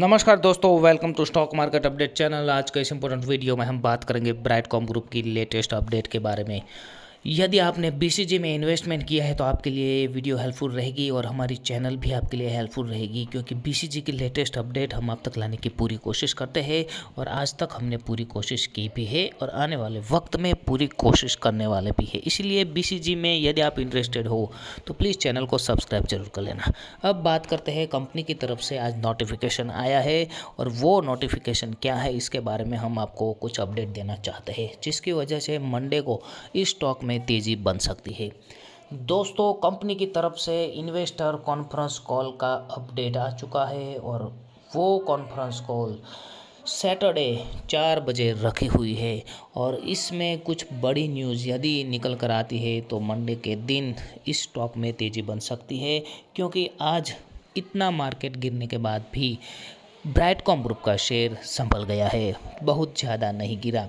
नमस्कार दोस्तों welcome to stock market update channel आज के इस इंपोर्टेंट वीडियो में हम बात करेंगे ब्राइटकॉम ग्रुप की लेटेस्ट अपडेट के बारे में यदि आपने बी में इन्वेस्टमेंट किया है तो आपके लिए ये वीडियो हेल्पफुल रहेगी और हमारी चैनल भी आपके लिए हेल्पफुल रहेगी क्योंकि बी की लेटेस्ट अपडेट हम आप तक लाने की पूरी कोशिश करते हैं और आज तक हमने पूरी कोशिश की भी है और आने वाले वक्त में पूरी कोशिश करने वाले भी है इसीलिए बी में यदि आप इंटरेस्टेड हो तो प्लीज़ चैनल को सब्सक्राइब जरूर कर लेना अब बात करते हैं कंपनी की तरफ से आज नोटिफिकेशन आया है और वो नोटिफिकेशन क्या है इसके बारे में हम आपको कुछ अपडेट देना चाहते हैं जिसकी वजह से मंडे को इस स्टॉक में में तेज़ी बन सकती है दोस्तों कंपनी की तरफ से इन्वेस्टर कॉन्फ्रेंस कॉल का अपडेट आ चुका है और वो कॉन्फ्रेंस कॉल सैटरडे चार बजे रखी हुई है और इसमें कुछ बड़ी न्यूज़ यदि निकल कर आती है तो मंडे के दिन इस स्टॉक में तेज़ी बन सकती है क्योंकि आज इतना मार्केट गिरने के बाद भी ब्राइटकॉम ग्रुप का शेयर संभल गया है बहुत ज़्यादा नहीं गिरा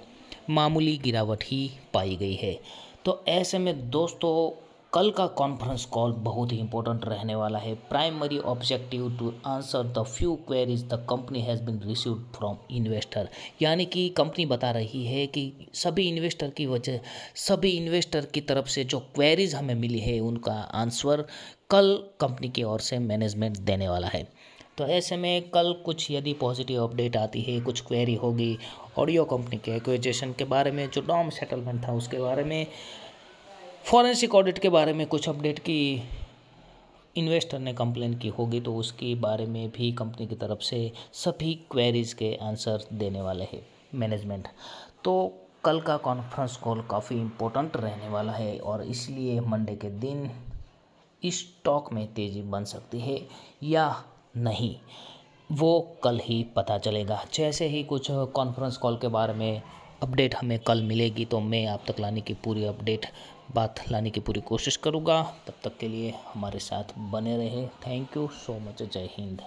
मामूली गिरावट ही पाई गई है तो ऐसे में दोस्तों कल का कॉन्फ्रेंस कॉल बहुत ही इंपॉर्टेंट रहने वाला है primary objective to answer the few queries the company has been received from investor यानी कि कंपनी बता रही है कि सभी इन्वेस्टर की वजह सभी इन्वेस्टर की तरफ से जो क्वेरीज हमें मिली है उनका आंसर कल कंपनी की ओर से मैनेजमेंट देने वाला है तो ऐसे में कल कुछ यदि पॉजिटिव अपडेट आती है कुछ क्वेरी होगी ऑडियो कंपनी के एक्विजेशन के बारे में जो डॉम सेटलमेंट था उसके बारे में फॉरेंसिक ऑडिट के बारे में कुछ अपडेट की इन्वेस्टर ने कंप्लेन की होगी तो उसके बारे में भी कंपनी की तरफ से सभी क्वेरीज़ के आंसर देने वाले हैं मैनेजमेंट तो कल का कॉन्फ्रेंस कॉल काफ़ी इम्पोर्टेंट रहने वाला है और इसलिए मंडे के दिन इस स्टॉक में तेज़ी बन सकती है या नहीं वो कल ही पता चलेगा जैसे ही कुछ कॉन्फ्रेंस कॉल के बारे में अपडेट हमें कल मिलेगी तो मैं आप तक लाने की पूरी अपडेट बात लाने की पूरी कोशिश करूँगा तब तक के लिए हमारे साथ बने रहे थैंक यू सो मच जय हिंद